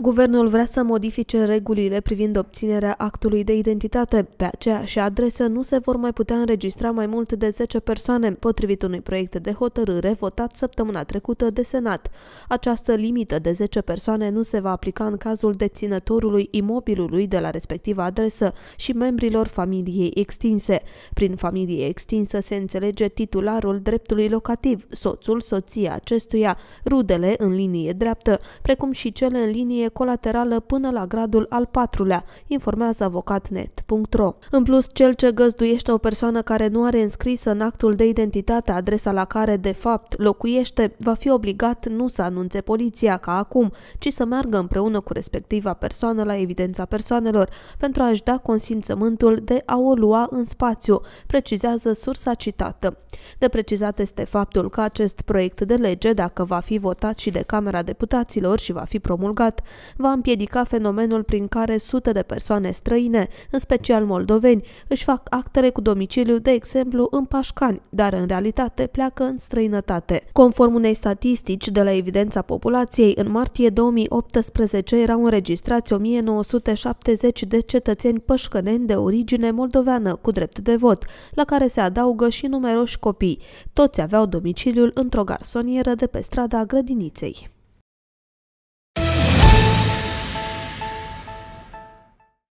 Guvernul vrea să modifice regulile privind obținerea actului de identitate. Pe aceeași adresă nu se vor mai putea înregistra mai mult de 10 persoane, potrivit unui proiect de hotărâre votat săptămâna trecută de Senat. Această limită de 10 persoane nu se va aplica în cazul deținătorului imobilului de la respectiva adresă și membrilor familiei extinse. Prin familie extinsă se înțelege titularul dreptului locativ, soțul, soția acestuia, rudele în linie dreaptă, precum și cele în linie colaterală până la gradul al patrulea, informează avocatnet.ro. În plus, cel ce găzduiește o persoană care nu are înscrisă în actul de identitate adresa la care de fapt locuiește, va fi obligat nu să anunțe poliția ca acum, ci să meargă împreună cu respectiva persoană la evidența persoanelor pentru a-și da consimțământul de a o lua în spațiu, precizează sursa citată. De precizat este faptul că acest proiect de lege, dacă va fi votat și de Camera Deputaților și va fi promulgat, va împiedica fenomenul prin care sute de persoane străine, în special moldoveni, își fac actele cu domiciliu, de exemplu, în Pașcani, dar în realitate pleacă în străinătate. Conform unei statistici de la evidența populației, în martie 2018 erau înregistrați 1970 de cetățeni pășcăneni de origine moldoveană cu drept de vot, la care se adaugă și numeroși copii. Toți aveau domiciliul într-o garsonieră de pe strada grădiniței.